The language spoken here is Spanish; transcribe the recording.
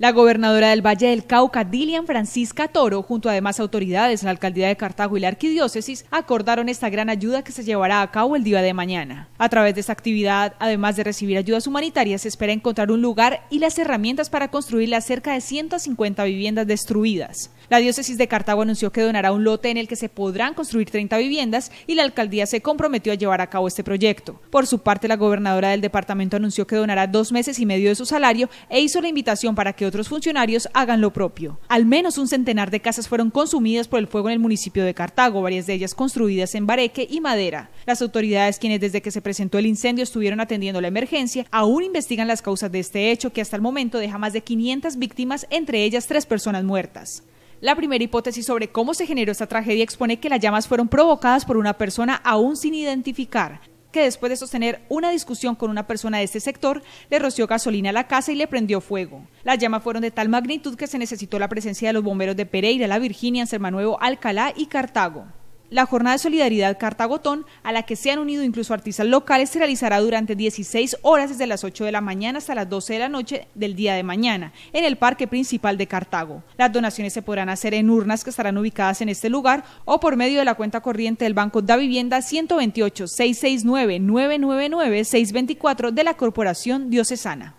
La gobernadora del Valle del Cauca, Dilian Francisca Toro, junto a demás autoridades, la alcaldía de Cartago y la arquidiócesis, acordaron esta gran ayuda que se llevará a cabo el día de mañana. A través de esta actividad, además de recibir ayudas humanitarias, se espera encontrar un lugar y las herramientas para construir las cerca de 150 viviendas destruidas. La diócesis de Cartago anunció que donará un lote en el que se podrán construir 30 viviendas y la alcaldía se comprometió a llevar a cabo este proyecto. Por su parte, la gobernadora del departamento anunció que donará dos meses y medio de su salario e hizo la invitación para que otros funcionarios hagan lo propio. Al menos un centenar de casas fueron consumidas por el fuego en el municipio de Cartago, varias de ellas construidas en bareque y madera. Las autoridades, quienes desde que se presentó el incendio estuvieron atendiendo la emergencia, aún investigan las causas de este hecho que hasta el momento deja más de 500 víctimas, entre ellas tres personas muertas. La primera hipótesis sobre cómo se generó esta tragedia expone que las llamas fueron provocadas por una persona aún sin identificar que después de sostener una discusión con una persona de este sector, le roció gasolina a la casa y le prendió fuego. Las llamas fueron de tal magnitud que se necesitó la presencia de los bomberos de Pereira, La Virginia, Sermanuevo, Alcalá y Cartago. La jornada de solidaridad Cartagotón, a la que se han unido incluso artistas locales, se realizará durante 16 horas desde las 8 de la mañana hasta las 12 de la noche del día de mañana, en el Parque Principal de Cartago. Las donaciones se podrán hacer en urnas que estarán ubicadas en este lugar o por medio de la cuenta corriente del Banco da Vivienda 128 669 999 624 de la Corporación Diocesana.